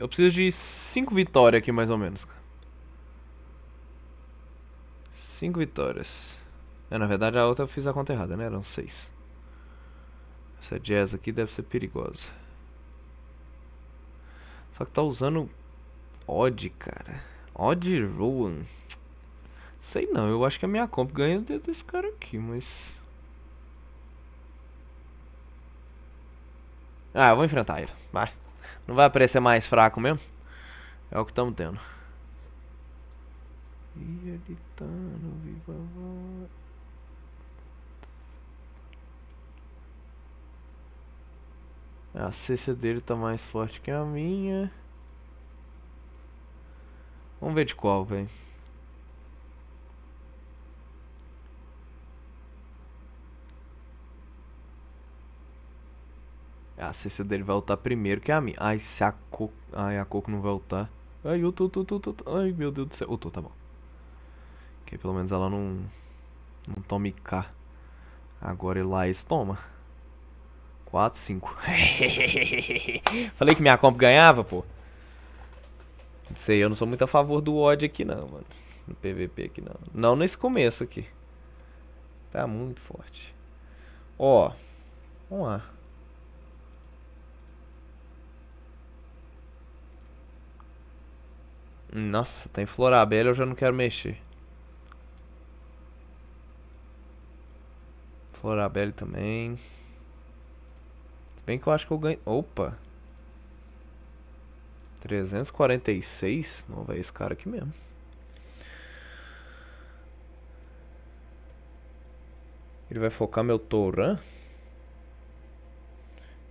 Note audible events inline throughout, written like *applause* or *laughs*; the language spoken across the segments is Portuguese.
Eu preciso de 5 vitórias aqui, mais ou menos. 5 vitórias. É, na verdade, a outra eu fiz a conta errada, né? Eram 6. Essa jazz aqui deve ser perigosa. Só que tá usando Odd, cara. Odd Rowan. Sei não, eu acho que a minha comp ganha desse cara aqui, mas... Ah, eu vou enfrentar ele. Vai. Não vai aparecer mais fraco mesmo? É o que estamos tendo. Tá a cesta dele tá mais forte que a minha. Vamos ver de qual, velho. A CC dele vai voltar primeiro que a minha. Ai, se a Coco... Ai, a Coco não vai voltar. Ai, eu tô, tô, tô, tô, Ai, meu Deus do céu. Eu tô, tá bom. Que pelo menos ela não... Não tome K. Agora Elias toma. 4, 5. *laughs* Falei que minha comp ganhava, pô. Não sei, eu não sou muito a favor do odd aqui não, mano. No PVP aqui não. Não nesse começo aqui. Tá muito forte. Ó. Vamos lá. Nossa, tem tá Florabela, eu já não quero mexer. Florabelle também. Se bem que eu acho que eu ganho... Opa! 346? Não, vai esse cara aqui mesmo. Ele vai focar meu Toran.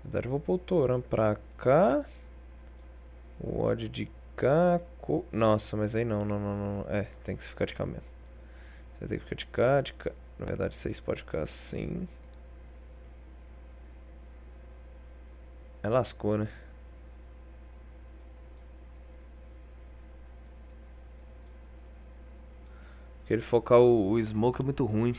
Na verdade eu vou pôr o Toran pra cá. O odd de caco. Nossa, mas aí não, não, não, não. É, tem que ficar de cá mesmo. Você tem que ficar de cá, de cá. Na verdade, vocês podem ficar assim. É lascou, né? Porque ele focar o, o smoke é muito ruim.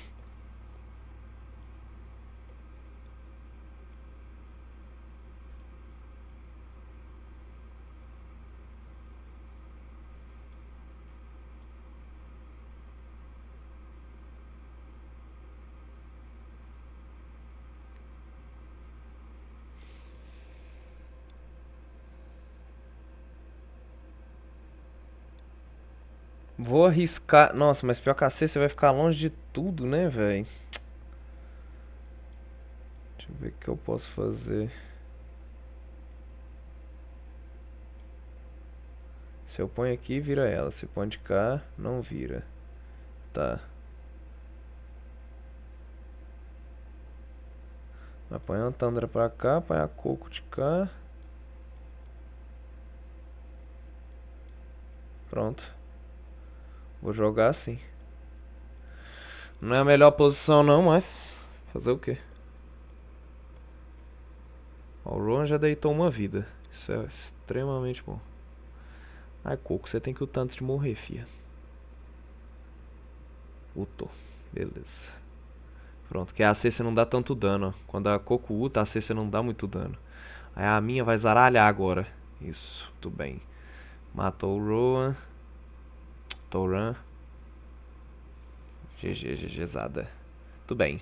Vou arriscar... Nossa, mas pior que a C, você vai ficar longe de tudo, né, velho? Deixa eu ver o que eu posso fazer. Se eu ponho aqui, vira ela. Se põe de cá, não vira. Tá. Mas põe a Tandra pra cá, põe a Coco de cá. Pronto. Vou jogar assim. Não é a melhor posição não, mas... Fazer o quê? Ó, o Rowan já deitou uma vida. Isso é extremamente bom. Ai, Coco, você tem que o tanto de morrer, fia. Uto. Beleza. Pronto, que a AC você não dá tanto dano, ó. Quando a Coco uta, a AC você não dá muito dano. Aí a minha vai zaralhar agora. Isso, tudo bem. Matou o Rowan. Touran. GG, GGzada. Tudo bem.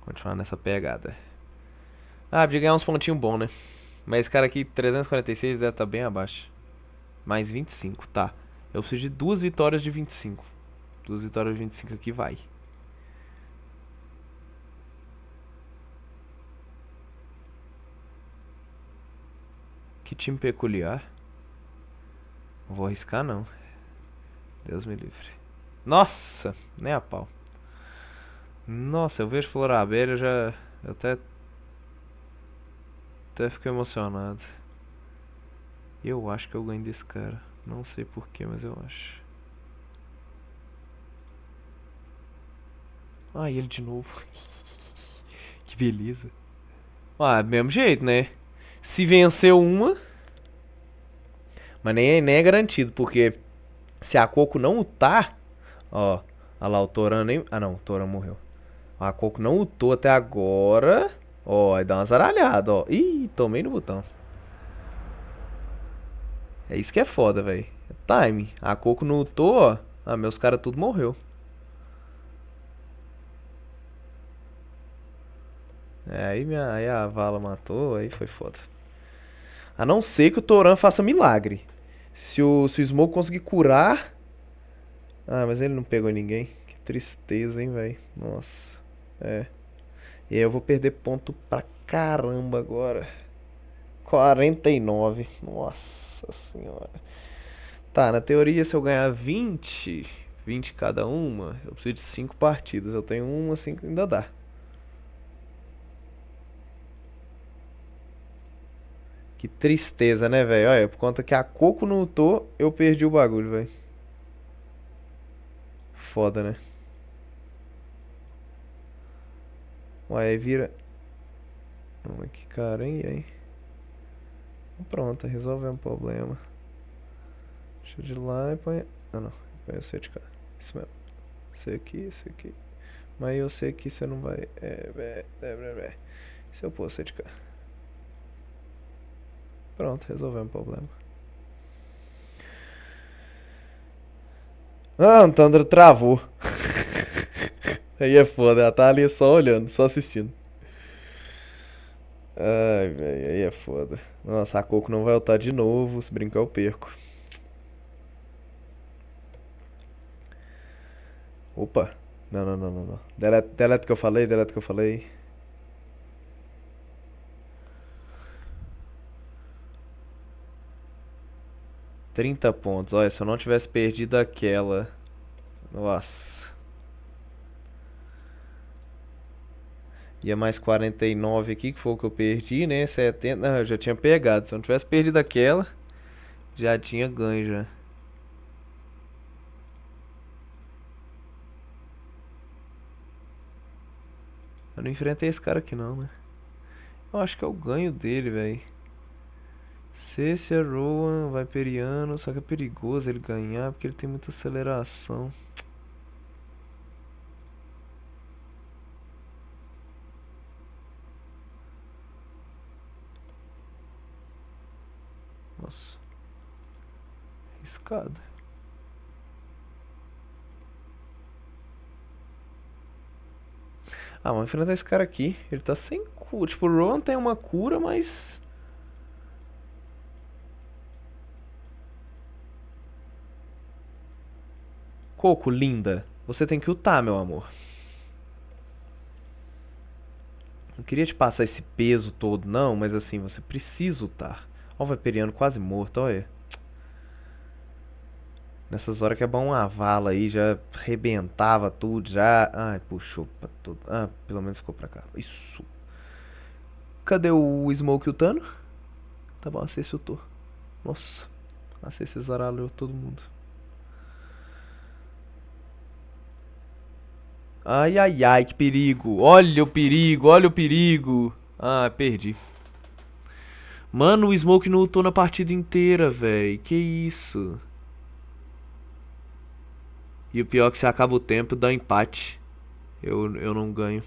Continuar nessa pegada. Ah, podia ganhar uns pontinhos bons, né? Mas esse cara aqui, 346, deve estar tá bem abaixo. Mais 25, tá. Eu preciso de duas vitórias de 25. Duas vitórias de 25 aqui vai. Que time peculiar. Não vou arriscar, não. Deus me livre. Nossa, nem a pau. Nossa, eu vejo florabelha, eu já eu até até fico emocionado. Eu acho que eu ganho desse cara. Não sei porquê, mas eu acho. Ah, ele de novo. *laughs* que beleza. Ah, mesmo jeito, né? Se vencer uma... Mas nem é, nem é garantido, porque... Se a Coco não lutar, ó, olha lá, o Toran nem... Ah, não, o Toran morreu. A Coco não lutou até agora. Ó, aí dá uma zaralhada, ó. Ih, tomei no botão. É isso que é foda, velho. É time. A Coco não lutou, ó. Ah, meus caras tudo morreu. É, aí, minha, aí a vala matou, aí foi foda. A não ser que o Toran faça milagre. Se o, se o Smoke conseguir curar. Ah, mas ele não pegou ninguém. Que tristeza, hein, velho. Nossa. É. E aí eu vou perder ponto pra caramba agora. 49. Nossa senhora. Tá, na teoria, se eu ganhar 20, 20 cada uma, eu preciso de 5 partidas. Eu tenho uma, 5 ainda dá. Que tristeza, né, velho? Olha, por conta que a Coco não lutou, eu perdi o bagulho, velho. Foda, né? Ué, vira. Vamos que cara, hein? aí? Pronto, resolveu é um problema. Deixa de lá e põe. Ah, não. Põe o C de Isso mesmo. Isso aqui, isso aqui. Mas eu sei que você não vai. É, é, é, é, é. Se eu pôr o C de Pronto, resolvemos o problema. Ah, o Tandra travou. *laughs* Aí é foda, ela tá ali só olhando, só assistindo. Ai, velho, aí é foda. Nossa, a Coco não vai voltar de novo, se brincar eu perco. Opa, não, não, não, não, não. deleto que eu falei, deleto que eu falei. 30 pontos. Olha, se eu não tivesse perdido aquela. Nossa. Ia mais 49 aqui, que foi o que eu perdi, né? 70. Não, eu já tinha pegado. Se eu não tivesse perdido aquela, já tinha ganho já. Eu não enfrentei esse cara aqui não, né? Eu acho que é o ganho dele, velho. Cessia, Rowan, Viperiano, só que é perigoso ele ganhar porque ele tem muita aceleração. Nossa. Riscado. Ah, vamos enfrentar esse cara aqui. Ele tá sem cura. Tipo, o Rowan tem uma cura, mas... Coco, linda, você tem que lutar, meu amor. Não queria te passar esse peso todo, não, mas assim, você precisa lutar. Ó, o Viperiano quase morto, olha. Nessas horas que é bom uma vala aí, já rebentava tudo, já... Ai, puxou pra tudo. Ah, pelo menos ficou pra cá. Isso. Cadê o Smoke e o Tano? Tá bom, acesse o Nossa, acesse zaralhou todo mundo. Ai, ai, ai, que perigo. Olha o perigo, olha o perigo. Ah, perdi. Mano, o Smoke não lutou na partida inteira, velho. Que isso? E o pior é que se acaba o tempo, dá empate. Eu, eu não ganho.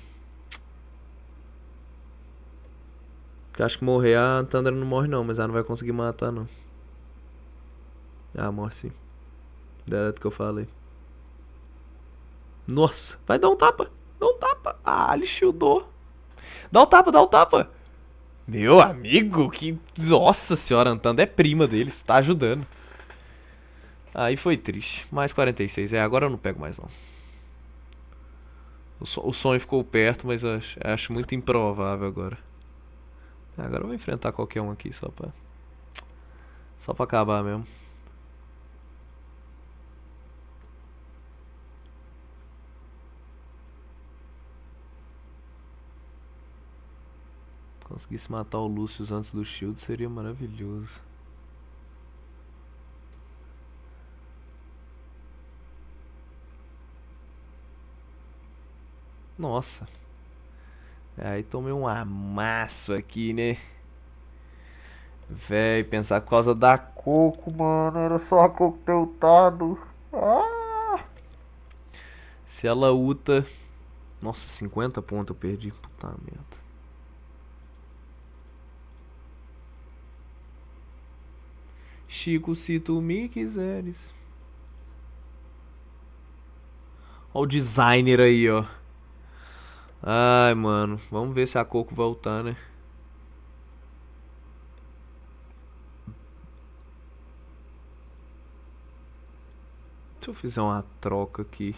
Porque acho que morrer a Tandra não morre não, mas ela não vai conseguir matar não. Ah, morre sim. do que eu falei. Nossa, vai dar um tapa. Dá um tapa. Ah, ele shieldou. Dá um tapa, dá um tapa. Meu amigo, que. Nossa senhora, Antanda é prima dele, tá ajudando. Aí foi triste. Mais 46. É, agora eu não pego mais não. O, sonho ficou perto, mas acho, acho, muito improvável agora. Agora eu vou enfrentar qualquer um aqui só pra. Só pra acabar mesmo. conseguisse matar o Lúcio antes do Shield seria maravilhoso. Nossa. Aí tomei um amasso aqui, né? Véi, pensar por causa da coco, mano. Era só a coco teutado. Ah! Se ela uta. Nossa, 50 pontos eu perdi. Puta merda. Chico, se tu me quiseres. Olha o designer aí, ó. Ai, mano. Vamos ver se a Coco voltar, né? Se eu fizer uma troca aqui.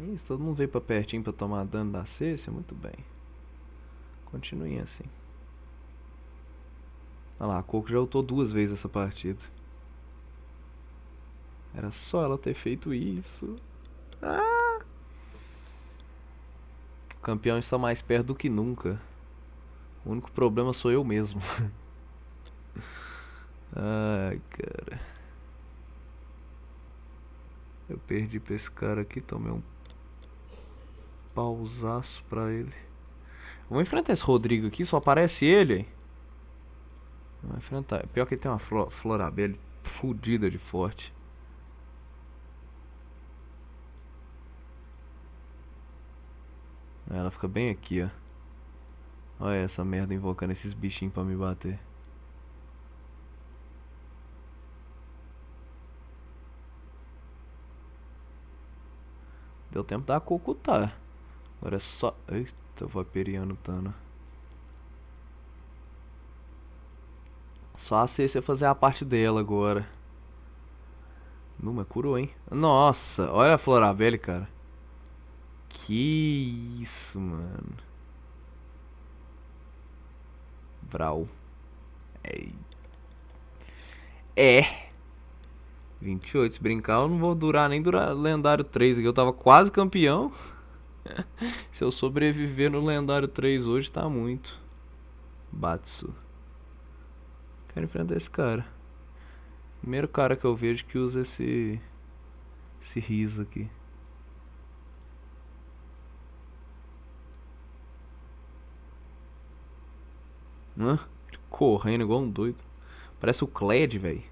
É isso, todo mundo veio pra pertinho pra tomar dano da cesta, muito bem. Continuem assim. Olha lá, a Coco já lutou duas vezes essa partida. Era só ela ter feito isso. Ah! O campeão está mais perto do que nunca. O único problema sou eu mesmo. *laughs* Ai, cara. Eu perdi pra esse cara aqui, tomei um pausaço pra ele. vamos enfrentar esse Rodrigo aqui, só aparece ele, hein? vamos enfrentar. Pior que ele tem uma flor, florabela fodida de forte. É, ela fica bem aqui, ó. Olha essa merda invocando esses bichinhos pra me bater. Deu tempo da cocutar. Agora é só... Eita, o Tana. Só a CC fazer a parte dela agora. Numa curou, hein? Nossa, olha a Florabelle, cara. Que isso, mano. Brau. É. é. 28, se brincar, eu não vou durar nem durar lendário 3 aqui. Eu tava quase campeão. *laughs* Se eu sobreviver no lendário 3 hoje, tá muito. Batsu. Quero enfrentar esse cara. Primeiro cara que eu vejo que usa esse... Esse riso aqui. Hã? Correndo igual um doido. Parece o Kled, velho.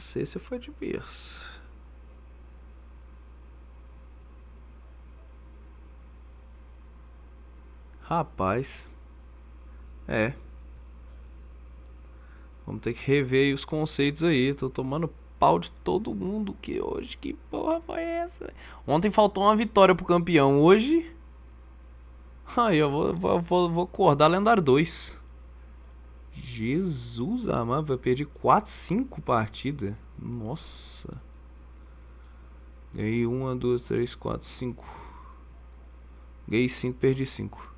Não sei se foi de berço. Rapaz. É. Vamos ter que rever os conceitos aí. Tô tomando pau de todo mundo que hoje. Que porra foi essa? Ontem faltou uma vitória pro campeão. Hoje. Aí eu vou, vou, vou acordar lendário 2. Jesus amado, vai perdi 4, 5 partidas. Nossa. Ganhei 1, 2, 3, 4, 5. Ganhei 5, perdi 5.